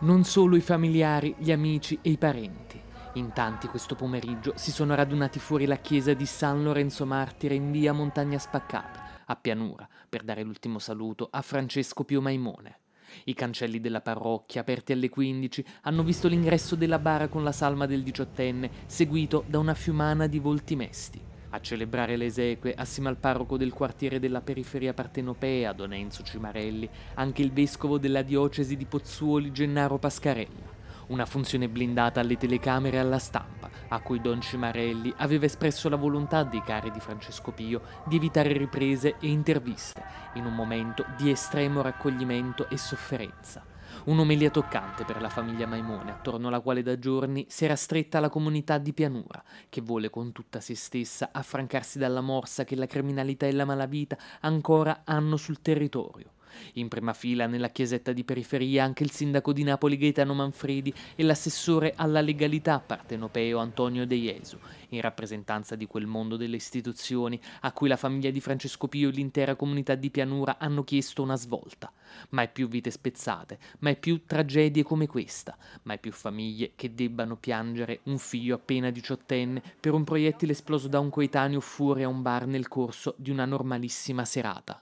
Non solo i familiari, gli amici e i parenti. In tanti questo pomeriggio si sono radunati fuori la chiesa di San Lorenzo Martire in via Montagna Spaccata, a Pianura, per dare l'ultimo saluto a Francesco Pio Maimone. I cancelli della parrocchia, aperti alle 15, hanno visto l'ingresso della bara con la salma del diciottenne, seguito da una fiumana di volti mesti. A celebrare le esequie, assieme al parroco del quartiere della periferia partenopea, Don Enzo Cimarelli, anche il vescovo della diocesi di Pozzuoli, Gennaro Pascarella. Una funzione blindata alle telecamere e alla stampa a cui Don Cimarelli aveva espresso la volontà dei cari di Francesco Pio di evitare riprese e interviste in un momento di estremo raccoglimento e sofferenza. Un'omelia toccante per la famiglia Maimone, attorno alla quale da giorni si era stretta la comunità di pianura, che vuole con tutta se stessa affrancarsi dalla morsa che la criminalità e la malavita ancora hanno sul territorio. In prima fila nella chiesetta di periferia anche il sindaco di Napoli Gaetano Manfredi e l'assessore alla legalità partenopeo Antonio De Jesu, in rappresentanza di quel mondo delle istituzioni a cui la famiglia di Francesco Pio e l'intera comunità di Pianura hanno chiesto una svolta. Mai più vite spezzate, mai più tragedie come questa, mai più famiglie che debbano piangere un figlio appena diciottenne per un proiettile esploso da un coetaneo fuori a un bar nel corso di una normalissima serata.